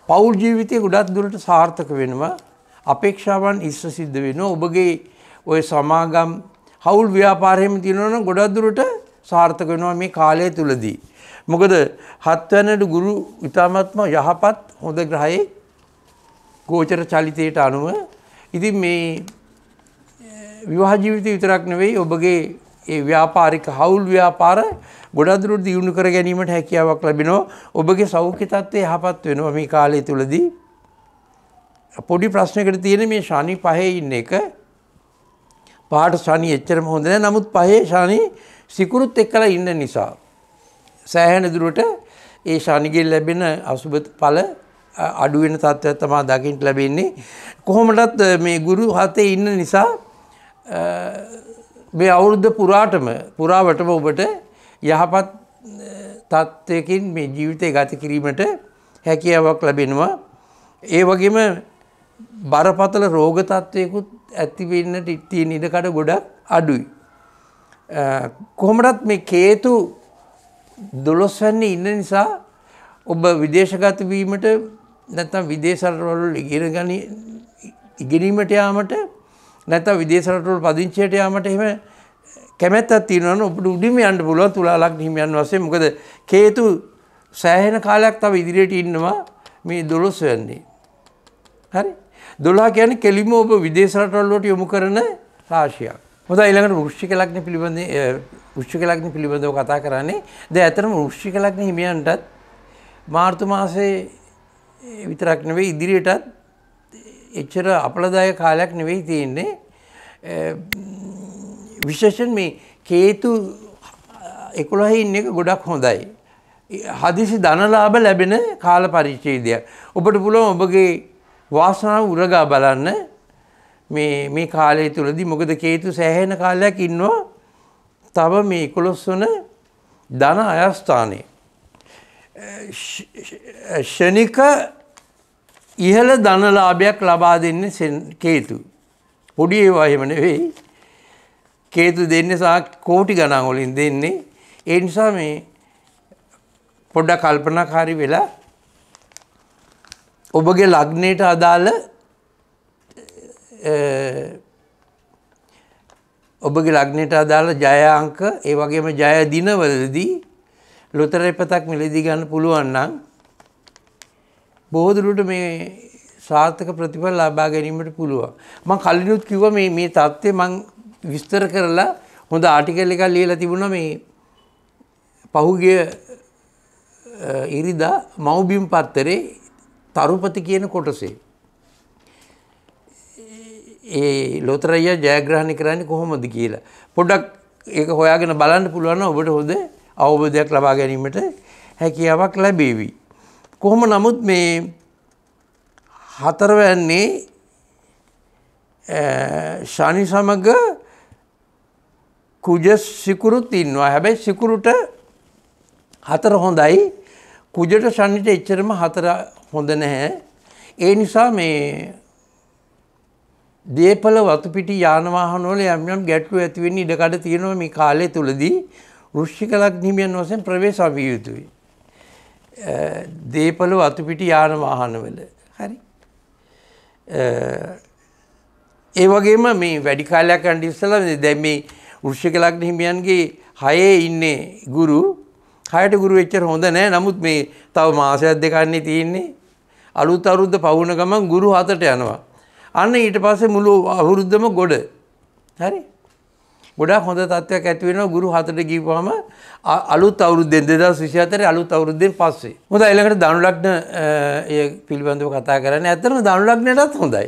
පවුල් ජීවිතය ගොඩත් දුරට සාර්ථක වෙනවා අපේක්ෂාවන් ඉස්ස සිද්ධ වෙනවා ඔබගේ ඔය සමාගම් හවුල් ව්‍යාපාරයම තියෙනවන ගොඩක් දුරට සාර්ථක වෙනවා මේ කාලය තුළදී. මොකද හත්වැනට ගුරු ඉතාමත්ම යහපත් හොඳ ග්‍රහයේ ගෝචර චලිතයට අනුව ඉතින් මේ විවාජීවිත විතරක් නෙවෙයි ඔබගේ ඒ ව්‍යාපාරික හවුල් ව්‍යාපාර ගොඩදුරට දියුණු කර ගැනීමට හැකියාවක් ලැබෙනෝ ඔබගේ සෞඛ්‍ය තත්ත්වය යහපත් වෙනවා මේ කාලය තුළදී පොඩි ප්‍රශ්නකට තියෙන මේ ශනි පහේ ඉන්න එක පාට ශනි එච්චරම හොඳ නෑ නමුත් පහේ ශනි සිකුරුත් එක්කලා ඉන්න නිසා සෑහෙන දුරට ඒ ශනිගෙන් ලැබෙන අසුබ ඵල අඩු වෙන තත්ත්වයක් තමයි දකින්න ලැබෙන්නේ කොහොමදත් මේ ගුරු හතේ ඉන්න නිසා මේ අවුරුද්ද පුරාටම පුරාවටම ඔබට යහපත් තත්ත්වයකින් මේ ජීවිතය ගත කිරීමට හැකියාවක් ලැබෙනවා ඒ වගේම බරපතල රෝග තත්ත්වයකුත් ඇති වෙන්නට තියෙන ඉඩකඩ ගොඩක් අඩුයි කොහොමදත් මේ හේතු දොළොස්වැන්නේ ඉන්න නිසා ඔබ විදේශගත වීමට නැත්තම් විදේශරටවල ඉගෙන ගනි ඉගෙනීමට යාමට නැත්තම් විදේශරටවල පදිංචියට යාමට එහෙම කැමැත්තක් තියෙනවා නම් ඔබට උඩින්ම යන්න පුළුවන් තුලා ලග්න හිමියන් වශයෙන් මොකද හේතු සෑහෙන කාලයක් තව ඉදිරියට ඉන්නවා මේ දොළොස්වැන්නේ හරි දොළහ කියන්නේ කෙලිම ඔබ විදේශ රටවල් වලට යොමු කරන රාශියක්. හොඳයි ඊළඟට වෘශ්චික ලග්න පිළිබඳ වෘෂ්ික ලග්න පිළිබඳව කතා කරන්නේ ද ඇතරම වෘෂ්ික ලග්න හිමියන්ටත් මාර්තු මාසේ විතරක් නෙවෙයි ඉදිරියටත් එච්චර අපලදාය කාලයක් නෙවෙයි තියෙන්නේ විශේෂෙන් මේ කේතු එකොළහි ඉන්න එක ගොඩක් හොඳයි. හදිසි ධනලාභ ලැබෙන කාල පරිච්ඡේදයක්. ඔබට පුළුවන් ඔබගේ වාසනාව උරගා බලන්න මේ මේ කාලය තුලදී මොකද කේතු සෑහෙන කාලයක් ඉන්නවා තව මේ එකොළොස් වන ධන අයස්ථානය. ෂණික ඉහළ ධනලාභයක් ලබා දෙන්න කේතු. පොඩි ඒවාහෙම නෙවෙයි කේතු දෙන්න සහ කෝටි ගණන් වලින් දෙන්නේ ඒ නිසා මේ පොඩ්ඩක් කල්පනාකාරී වෙලා ඔබගේ ලග්නයට අදාළ ඔබගේ ලග්නයට අදාළ ජයංක ඒ වගේම ජය දිනවලදී ලොතර එපතක් මිලදී ගන්න පුළුවන් නම් බොහෝ දුරට මේ සාර්ථක ප්‍රතිඵල ලබා ගැනීමට පුළුවන්. මම කලිනුත් කිව්වා මේ මේ தත්ත්වය මම විස්තර කරලා හොඳ ආටිකල් එකක් ලියලා තිබුණා මේ පහුගිය ඉරිදා මව්බිම් පත්තරේ තරුපති කියන කොටසේ. ඒ ලොතරයිය ජයග්‍රහණි කරන්නේ කොහොමද කියලා. පොඩක් ඒක හොයාගෙන බලන්න පුළුවන් ඔබට හොඳ අවබෝධයක් ලබා ගැනීමට හැකියාවක් ලැබේවි. කොහොම නමුත් මේ හතරවැන්නේ ශනි සමග කුජ සිකුරුත් ඉන්නවා. හැබැයි සිකුරුට හතර හොඳයි. කුජට ශනිට එච්චරම හතර හොඳ නැහැ. ඒ නිසා මේ දේපල වතුපිටි යානවාහනෝල යම්යම් ගැටලු ඇතිවෙන්න ඉඩකඩ තියෙනවා මේ කාලය තුළදී ෘෂ්ිකලක් නිමියන් වසෙන් ප්‍රවේශ අවිය යුතුයි. දේපල වතුපිටි යානවාහනවල හරි. ඒ වගේම මේ වැඩිකාලයක් අන්ඩිස්සල දැ මේ ෘෂ්ිකලක් හිමියන්ගේ හයේ ඉන්නේ ගුරු හයට ගුරු වෙච්චර හොඳ නෑ නමුත් මේ තව මාසයක් දෙකන්නේ තියෙන්නේ අලුත් අරුද්ධ පවුණ ගමන් ගුරු හතට යනවා. අන්න ඊට පස්සේ මුළු අවුරුද්දම ගොඩ හරි ගොඩක් හොඳ තත්ත්වයක් ඇති වෙනවා ගුරු හතට ගිහුවාම අලුත් අවුරුද්දෙන් 2024 අලුත් අවුරුද්දෙන් පස්සේ. හොඳයි ඊළඟට ධනු ලග්න ඒ පිළිබඳව කතා කරන්න. ඇත්තටම ධනු ලග්නයටත් හොඳයි.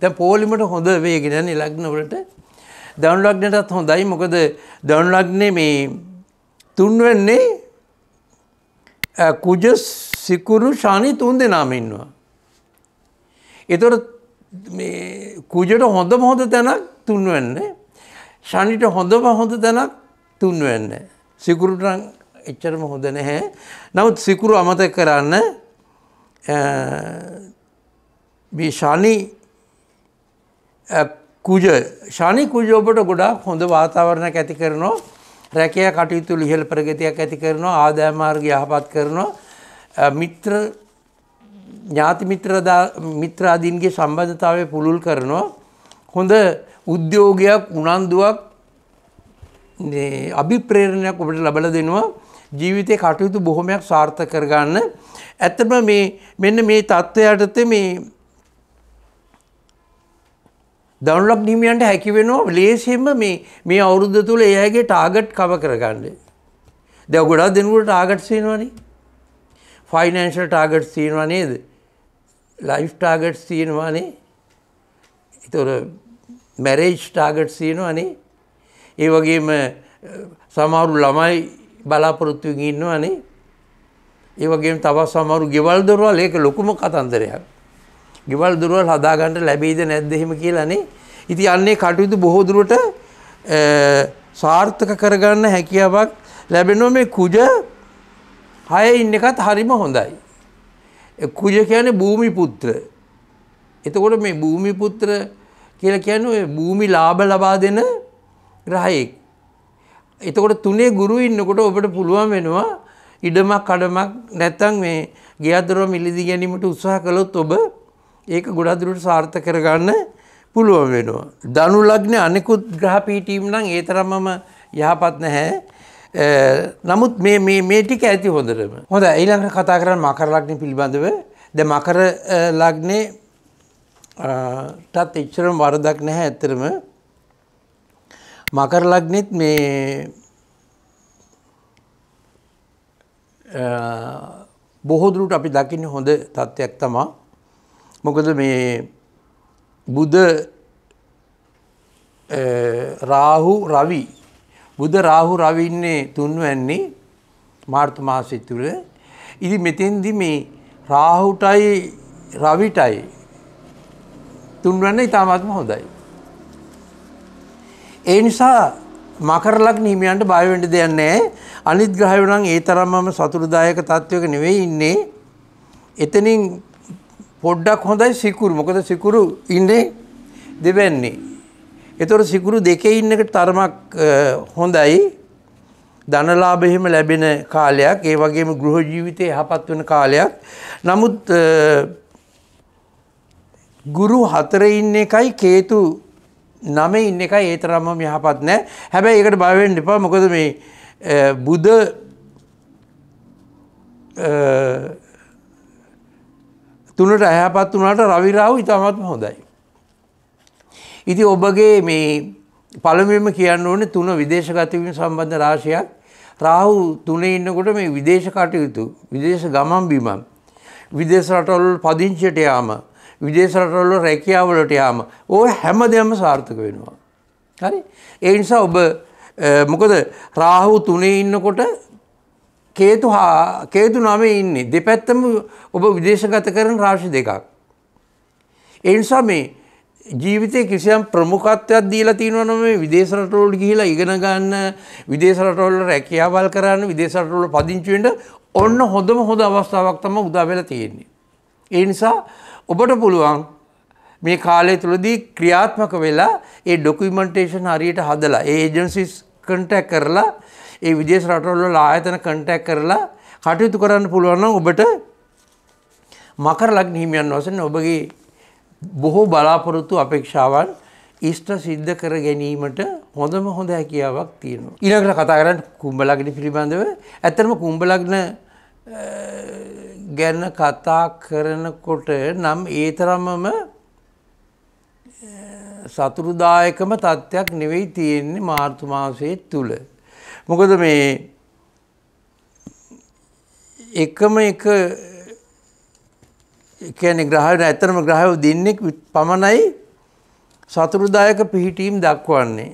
දැන් පොලිමට හොඳ වේගෙන යන ලග්න වලට ධනු ලග්නයටත් හොඳයි. මොකද ධනු ලග්නේ මේ තුන්වැන්නේ කුජ සිකුරු ශානි තුන් දෙනාම ඉන්නවා. ඒතකොට කුජට හොඳම හොඳ තැනක් තුන්වෙන්න ශනිට හොඳම හොඳ තැනක් තුන්වෙන්න. සිකුරුට එච්චරම හොඳ නැහැ. නමුත් සිකුරු අමත කරන්න ශනි කුජ ශනි කුජ ඔබට ගොඩක් හොඳ වාතාවරණයක් ඇති කරනවා රැකයා කටයුතු ලිහල් ප්‍රගතියක් ඇති කරනවා ආදායමාර්ග යහපත් කරනවා මිත්‍ර ඥාති මිත්‍රදා මිත්‍රාදීන්ගේ සම්බන්ධතාවය පුළුල් කරනවා හොඳ උද්‍යෝගයක් උනන්දුවක් අභිප්‍රේරණයක් ඔබට ලබල දෙනවා ජීවිතය කටයුතු බොහොමයක් සාර්ථ කරගන්න ඇත්තම මේ මෙන්න මේ තත්ත්වයටත මේ දවුලක් නිමියන්ට හැකි වෙනවා ලේසිෙන්ම මේ මේ අවුරුද්ධ තුළ ඒයගේ ටාගට් කව කරගන්න දැව ගොඩා දෙනුවට ආගට් සේනවනේ ෆයිනන්ශල් ටාගට් සේනවා නේද ලයිෆ් ටාගට්ස් තියෙනවානේ එතොර මැරේජ් ටාගට් තියෙනවානේ ඒ වගේම සමහරු ළමයි බලාපොරොත්තුවෙන් ඉන්නවානේ ඒ වගේ තවත් සමහරු ගෙවල් දොරවල් ඒක ලොකුම කතන්දරයක් ගෙවල් දොරවල් හදාගන්න ලැබෙයිද නැද්ද එහෙම කියලානේ ඉතින් අන්නේ කටයුතු බොහෝ දුරට සාර්ථක කරගන්න හැකියාවක් ලැබෙනවා මේ කුජ හය ඉන්න එකත් හරිම හොඳයි කුජ කියන භූමිපුත්‍ර. එතකොට මේ භූමිපුත්‍ර කියලා කියන භූමි ලාභ ලබා දෙන ග්‍රහයෙක්. එතකොට තුනේ ගුරු ඉන්නකොට ඔබට පුළුවන් වෙනවා ඉඩමක් කඩමක් නැත්තම් මේ ගෙයදොර මිලදී ගැනීමට උත්සාහ කළොත් ඔබ ඒක ගොඩාදුරට සාර්ථක කරගන්න පුළුවන් වෙනවා. ධනු ලග්න අනිකුත් ග්‍රහ පීඨීම් නම් ඒ තරම්ම යහපත් නැහැ. නමුත් මේ ටික ඇති හොඳරම හොඳ ඊළඟට කතා කරන්න මකරලක්න පිළිබඳව ද මකර ලග්නේ ටත් එච්චරම් වරදක් නැහැ ඇත්තරම මකර ලග්නෙත් මේ බොහෝදුරට අපි දකින්න හොඳ තත්ත්වයක් තමා මොකද මේ බුද රාහු රවී බුද රාහු රවින්නේ තුන්වැන්නේ මාර්තු මාසය තුළ ඉදි මෙතෙන්දි මේ රාහුටයි රවිටයි තුන්වැන්න ඉතාමත්ම හොඳයි. ඒ නිසා මකරලක් නීමියන්ට බයවෙන්ට දෙයන්නේ අනිත් ග්‍රහයනම් ඒ තරම්මම සතුරුදායක තත්ත්වයක නෙවෙයි ඉන්නේ එතනින් පොඩ්ඩක් හොඳයි සිකුරු මොකද සිකුරු ඉන්නේ දෙවැන්නේ එතොට සිකුරු දෙකේ ඉන්න එක තරමක් හොඳයි ධනලාභහෙම ලැබෙන කාලයක් ඒ වගේම ගෘහ ජීවිතය යහපත් වන කාලයක් නමුත් ගුරු හතර ඉන්න එකයි කේතු නම ඉන්න එකයි ඒ තරම්ම යහපත් නෑ හැබැයි එකට බවෙන් එපා මොකද මේ බුද තුනට අයහපත් වුණට රවිරාව ඉතාමත්ම හොඳයි ඉති ඔබගේ මේ පළමම කියන්න ඕන තුන විදේශගතවීම සම්බන්ධ රාශයක් රාහු තුනේ ඉන්නකොට මේ විදේශ කටයුතු විදේශ ගමන් බිමම් විදේශ රටවල් පදිංචයට යාම විදේශ රටවල රැකියාවලට යාම ඕ හැම දෙයක්ම සාර්ථක වෙනවා හරි ඒ නිසා ඔබ මොකද රාහු තුනේ ඉන්නකොට කේතු හා කේතු නමේ ඉන්නේ දෙපැත්තම ඔබ විදේශගත කරන රාශි දෙකක් ඒ නිසා මේ ජීවිතය කිසියම් ප්‍රමුඛත්වයක් දීලා තියෙනවා නම් මේ විදේශ රටවලට ගිහිලා ඉගෙන ගන්න විදේශ රටවල රැකියාවල් කරන්න විදේශ රටවල පදිංචි වෙන්න ඔන්න හොඳම හොඳ අවස්ථාවක් තමයි උදා වෙලා තියෙන්නේ. ඒ නිසා ඔබට පුළුවන් මේ කාලය තුලදී ක්‍රියාත්මක වෙලා ඒ ડોකියුමන්ටේෂන් හරියට හදලා ඒ ඒජන්සිස් කන්ටැක්ට් කරලා ඒ විදේශ රටවල ආයතන කන්ටැක්ට් කරලා කටයුතු කරන්න පුළුවන් නම් ඔබට මකර ලග්න හිමියන් වශයෙන් ඔබගේ බොහෝ බලාපොරොත්තු අපේක්ෂාවන් ඉෂ්ට සිද්ධ කර ගැනීමට හොඳම හොඳ හැකියාවක් තියෙනවා. ඊළඟට කතා කරන්න කුම්බලග්න පිළිබඳව ඇත්තටම කුම්බලග්න ගැන කතා කරනකොට නම් ඒතරමම සතුරුදායකම තත්ත්වයක් නෙවෙයි තියෙන්නේ මාර්තු මාසයේ තුල. මොකද මේ එකම එක එකන ග්‍රහණ ඇතරම ග්‍රහයෝ දෙන්නෙක් පමණයි සතුරුදායක පිහිටීම් දක්වන්නේ.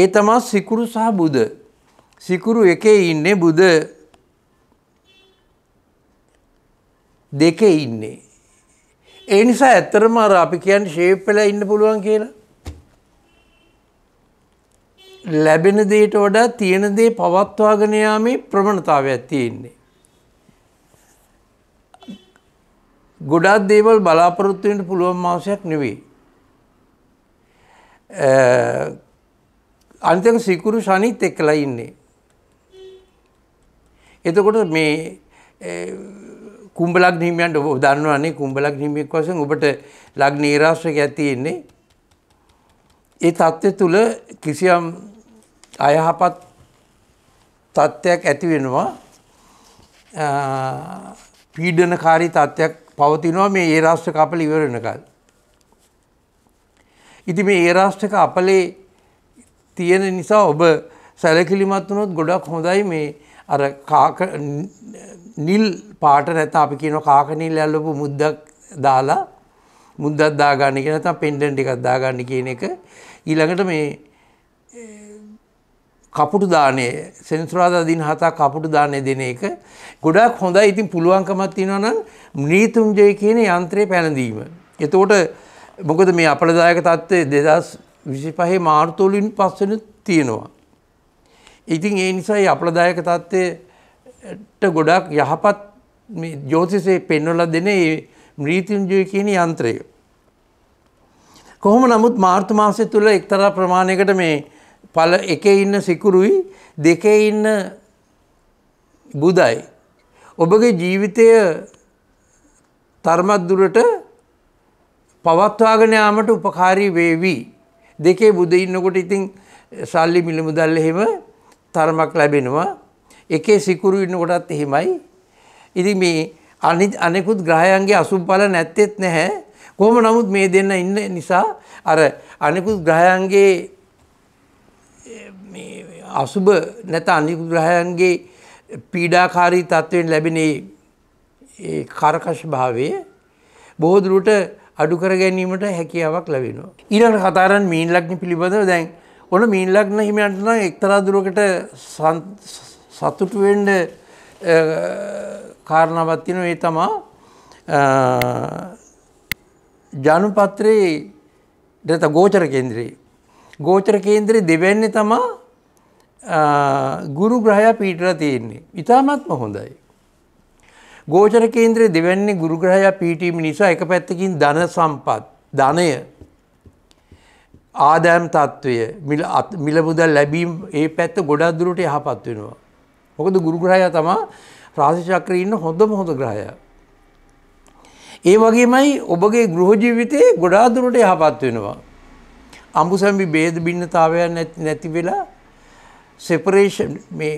ඒ තමා සිකුරු සහ බුද සිකුරු එකේ ඉන්නේ බුද දෙකේ ඉන්නේ. ඒ නිසා ඇත්තරම අර අපි කියන්න ශේප්පලා ඉන්න පුළුවන් කියලා. ලැබෙන දේට වඩා තියෙන දේ පවත්වාගෙන යාමේ ප්‍රවණතාවයක් තියෙන්නේ. ගොඩාත් දේවල් බලාපොරොත්තුවෙන්ට පුළුවන් මාසයක් නෙවෙයි. අනිතක සිකුරු ශනිත් එක්කලා ඉන්නේ. එතකොට මේ කුම්ඹලක් හිමියන්ට ඔබ දන්නවන්නේ කුම්ඹලක් හිමියෙක් වශයෙන් ඔබට ලග්න ඊරාශ්‍රකයක් තියෙන්නේ. ඒ தත්ත්වය තුල කිසියම් අයහපත් තත්ත්වයක් ඇති වෙනවා. පීඩනකාරී තත්ත්වයක් පවතිනවා මේ ඒ රාෂ්ට්‍රක අපල ඉවර වෙනකල්. ඉතින් මේ ඒ රාෂ්ට්‍රක අපලේ තියෙන නිසා ඔබ සැලකිලිමත් වුණොත් ගොඩක් හොඳයි මේ අර කාක නිල් පාට නැත අපි කියන කාක නිල් ඇල්ලපු මුද්දක් දාලා මුද්දක් දාගන්න එක නැත්නම් පෙන්ඩන්ට් එකක් දාගන්න කියන එක ඊළඟට මේ කපුටු දානය සෙන්සුරාදා දින හතා කපුටු දානය දෙන එක ගොඩක් හොඳයි ඉතින් පුළුවන්කමත් තියෙනවා නම් නීතුංජය කියන යන්ත්‍රය පැනදීම. එතකොට මොකද මේ අපලදායක තත්ත්වය දෙදස් විසි පහේ මාර්තෝලින් පස්සන තියෙනවා. ඉතින් ඒ නිසායි අපලදායක තත්ත්වයට ගොඩක් යහපත් ජෝතිසේ පෙන්වල දෙන මීතිංජය කියන යන්ත්‍රය. කොහොම නමුත් මාර්තු මාසය තුළ එක්තරා ප්‍රමාණයකට මේ පල එකේ ඉන්න සිකුරුයි දෙකේ ඉන්න බුදයි. ඔබගේ ජීවිතය තර්මත්දුරට පවත්වාගෙන යාමට උපකාරී වේවි. දෙකේ බුද ඉන්නකොට ඉතින් සල්ලි මිලිමුදල් එහෙම තරමක් ලැබෙනවා. එකේ සිකුරු ඉන්නකොටත් එහෙමයි. ඉතින් මේ අනි අනෙකුත් ග්‍රහයන්ගේ අසුම් පල නැත්තෙත් නැහැ. කොහොම නමුත් මේ දෙන්න ඉන්න නිසා අර අනෙකුත් ග්‍රහයන්ගේ අසුබ නැත අනිකුග්‍රහයන්ගේ පීඩාකාරී තත්ත්වයෙන් ලැබෙන කාරකශ භාවය බෝදුරට අඩුකර ගැනීමට හැකියාවක් ලැබෙනවා. ඊළඟ කතාරන් මීන් ලක්න පිළිබඳව දැන් ඕන මීන් ලක්න හිමියන්ටන එක්තරාදුරකට සතුටුවෙන්ඩ කාරණාවත්තින ඒ තමා ජනුපත්‍රයේ නැත ගෝචර කේන්ද්‍රයේ. ගෝචර කේන්ද්‍රයේ දෙවැන්නේ තමා ගුරු ග්‍රහය පීටර තියෙන්නේ. ඉතාමත්ම හොඳයි. ගෝචර කේන්ද්‍රය දෙවැන්නේ ගුරුග්‍රහය පිටීම නිසා එක පැත්තකින් ධන සම්පත් ධනය ආදෑම් තත්ත්වය මිලමුදල් ලැබීම් ඒ පැත්ත ගොඩක් දුරට යහපත් වෙනවා. මොකද ගුරුග්‍රහය තමා රාශිචක්‍රය ඉන්න හොඳම හොඳ ග්‍රහය. ඒ වගේමයි ඔබගේ ගෘහජීවිතයේ ගොඩාදුරට යහපත් වෙනවා. අඹුසැම්බි බේද බින්නතාවයක් නැති වෙලා සෙපරේෂන් මේ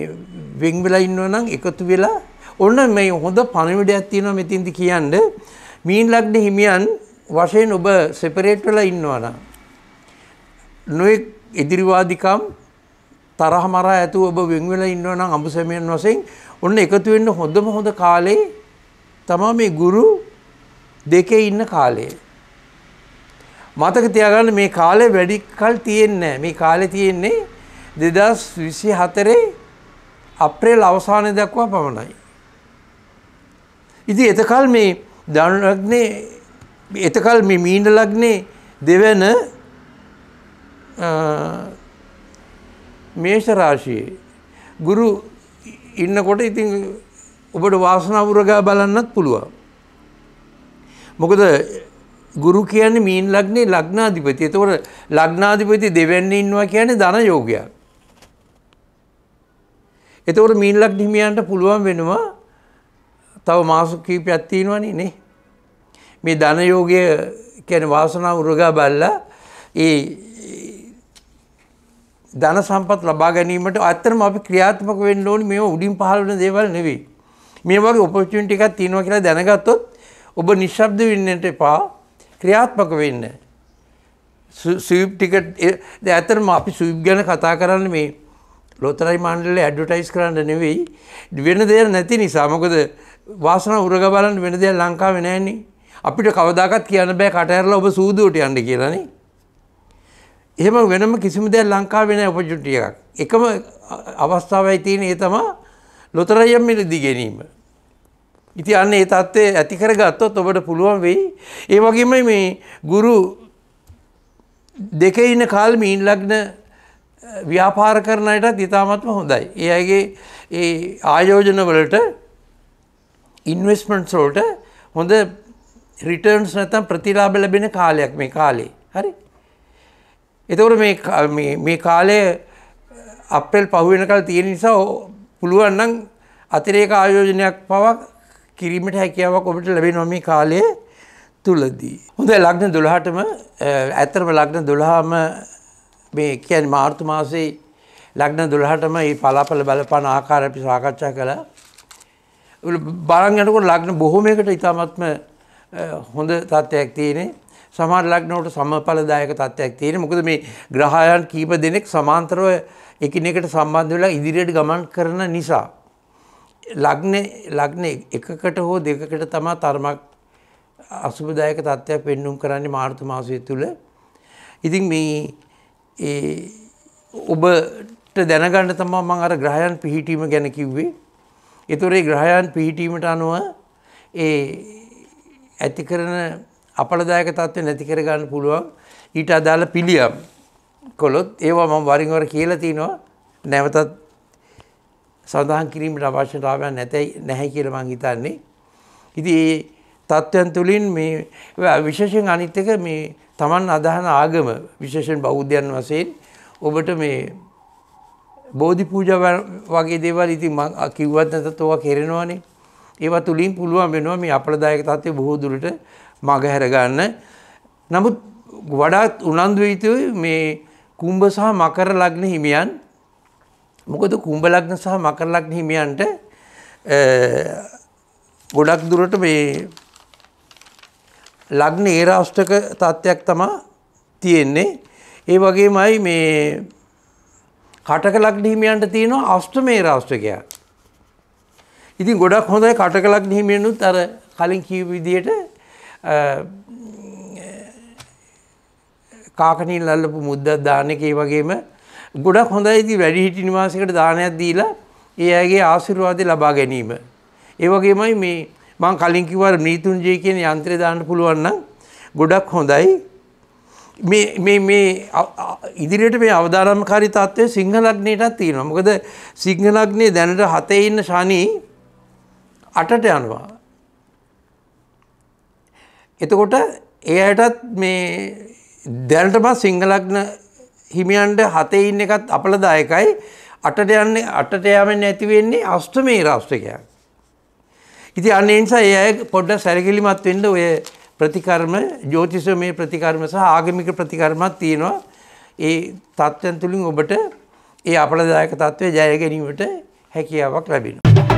වෙන් වෙලා ඉන්නවා නම් එකතු වෙලා ඔන්න මේ හොඳ පණිවිඩයක් තියෙනවා මෙතින්දි කියන්න මීන් ලග්න හිමියන් වශයෙන් ඔබ සෙපරේට් වෙලා ඉන්නවා නම් නොඑක් ඉදිරිවාදිකම් තරහ මරා ඇතුව ඔබ වෙන් වෙලා ඉන්නවා නම් අඹසමයන් වශයෙන් ඔන්න එකතු වෙන්න හොඳම හොඳ කාලේ තමයි මේ ගුරු දෙකේ ඉන්න කාලය මතක තියාගන්න මේ කාලේ වැඩි කල් තියෙන්නේ නැහැ මේ කාලේ තියෙන්නේ දෙදස් විසි හතරේ අප්‍රේල් අවසානය දක්වා පමණයි. ඉති එතකල් මේ දනුලග්නේ එතකල් මේ මීන්ඩ ලග්නේ දෙවන මේෂරාශයේ ගුරු ඉන්නකොට ඉතින් ඔබට වාසනාවුරගා බලන්නත් පුළුවන්. මොකද ගුරු කියන්නේ මීන් ලග්නේ ලග්නාධිපති. එතකොට ලග්නාධිපති දෙවැන්නේ ඉන්නවා කියන්නේ ධන යෝගයක්. එතවට මීල්ලක් හිමියන්ට පුළුවන් වෙනවා තව මාසු කීපයක් තියෙනවනේ නේ. මේ ධනයෝගය කියන වාසනාව උරගා බල්ලා ඒ ධන සම්පත් ලබා ගැනීමට අත්තරම අපි ක්‍රියාත්මක වෙන්න ඕනි මේවා උඩින් පහළ වෙන දේවල් නෙවෙයි. මේ වගේ ඔපචුනිටි එකක් තියෙනවා කියලා දැනගත්තොත් ඔබ නිශ්ශබ්ද වෙන්නට එපා ක්‍රියාත්මක වෙන්න. ස්විප් ටිකට් ඇතරම අපි ස්විප් ගැන කතා කරන්න මේ ලොතරයි මණ්ඩල ඇඩ්ඩටයිස් කරන්න නෙවෙයි වෙන දෙයක් නැති නිසා මොකද වාසන උරග බලන්න වෙන දෙයක් ලංකාව නෑන්නේ අපිට කවදාකත් කියන්න බෑ කටඇරලා ඔබ සූදුවට යන්න කියලනේ එහෙම වෙනම කිසිම දෙයක් ලංකා වෙන ඔපජුටිය එකක් එකම අවස්ථාවයි තියෙන ඒ තමා ලොතරයම් මිලදී ගැනීම ඉති අන්න ඒ තත්ත්වය ඇති කරගත්තොත් ඔබට පුළුවන් වෙයි ඒ වගේම මේ ගුරු දෙක ඉන්න කාල් මීන් ලග්න ව්‍යාපාර කරන අයටත් ඉතාමත්ම හොඳයි. ඒ අයගේ ඒ ආයෝජනවලට ඉන්වස්මන්ට් සෝල්ට හොඳ රිටර්න්ස් නැතම් ප්‍රතිලාබ ලැබෙන කාලයක් මේ කාලේ හරි. එතවට මේ කාලය අපෙල් පහුවෙනකල් තියෙන නිසා පුළුවන්නම් අතිරේක ආයෝජනයක් පවක් කිරීමට හැකියාවක් ඔබට ලැබෙන නොමී කාලය තුලදී. හොඳ ලක්න දොළහටම ඇතරම ලක්න දොළහාම මේ කියන්නේ මාර්තු මාසේ ලග්න 12ටම මේ පලාපල බලපාන ආකාරය අපි සාකච්ඡා කළා. බලන් යනකොට ලග්න බොහෝමයකට ඉතාමත්ම හොඳ තත්ත්වයක් තියෙන්නේ. සමහර ලග්න වලට සමඵලදායක තත්ත්වයක් තියෙන්නේ. මොකද මේ ග්‍රහයන් කීප දෙනෙක් සමාන්තරව එකිනෙකට සම්බන්ධ වෙලා ඉදිරියට ගමන් කරන නිසා ලග්න ලග්න එකකට හෝ දෙකකට තමා තර්මක් අසුභදායක තත්ත්වයක් පෙන්නුම් කරන්නේ මාර්තු මාසය තුළ. ඉතින් මේ ඒ ඔබට දැනගන්න තමා මං අර ග්‍රහයන් පිහිටීම ගැන කිව්වේ. එතොරේ ග්‍රහයන් පිහිටීමට අනුව ඒ ඇති කරන අපලදායක තත්ත්ව නැති කරගන්න පුළුවන් ඊට අදාළ පිළියම් කොළොත් ඒවා මම වරින්වර කියලා තිනවා නැවතත් සඳහන් කිරීමට අවශ්‍යතාවයක් නැතයි නැහැ කියලා මං හිතන්නේ. ඉතින් ඒ තත්ත්වයන් තුළින් මේ විශේෂයෙන් අනිත් එක මේ තමන් අදහන ආගම විශේෂෙන් බෞද්ධයන් වසයෙන් ඔබට මේ බෝධි පූජ වගේ දේවල් ඉති කිව්වත් නැතත්වා කෙරෙනවානේ ඒවා තුළින් පුළුවන් වෙනවා මේ අපලදායක තත්ත්වය බොහෝදුරට මග හැරගන්න නමුත් වඩාත් උනන්දුවීතු මේ කුම්භ සහ මකර ලග්න හිමියන් මොකද කුම්භ ලග්න සහ මකර ලග්න හිමියන්ට ගොඩක් දුරට මේ ලග්න ඒ රාෂ්ටක තත්ත්වයක් තමා තියෙන්නේ. ඒ වගේමයි මේ කටක ලග්න හිමියන්ට තියෙනවා අෂ්ටමේ රාෂ්ටකයා. ඉතින් ගොඩක් හොඳයි කටක ලග්න හිමියනුත් අර කලින් කියපු විදියට කාකණින් ලල්ලපු මුද්දක් දාන එක ඒ වගේම ගොඩක් හොඳයි ඉතින් වැඩිහිටි නිවාසයකට දානයක් දීලා ඒ අයගේ ආශිර්වාදය ලබා ගැනීම. ඒ වගේමයි මේ මං කලින් කිව්වා නීතුන්ජය කියන යන්ත්‍රය දාන්න පුළුවන් නම් ගොඩක් හොඳයි මේ මේ ඉදිරියට මේ අවධාරම්කාරී තත්ත්වය සිංහල ලග්නයටත් තියෙනවා. මොකද සිංහල ලග්නේ දැනට හතේ ඉන්න ශනි අටට යනවා. එතකොට ඒ අයටත් මේ දැනටම සිංහල ලග්න හිමියන්ට හතේ ඉන්න එකත් අපලදායකයි. අටට යන්නේ අටට යන්නේ නැති වෙන්නේ අෂ්ටමේ රාශියක. ඉති අන්න නිසා ඒ අය පොඩ්ඩ සැරකිලිමත් වෙන්න ඔය ප්‍රතිකර්ම ජෝතිෂමය ප්‍රතිකර්ම සහ ආගමික ප්‍රතිකර්මත් තියෙනවා ඒ තත්ත්වයන් තුළින් ඔබට ඒ අපලදායක තත්ත්වය ජය ගැනීමට හැකියාවක් ලැබෙනවා.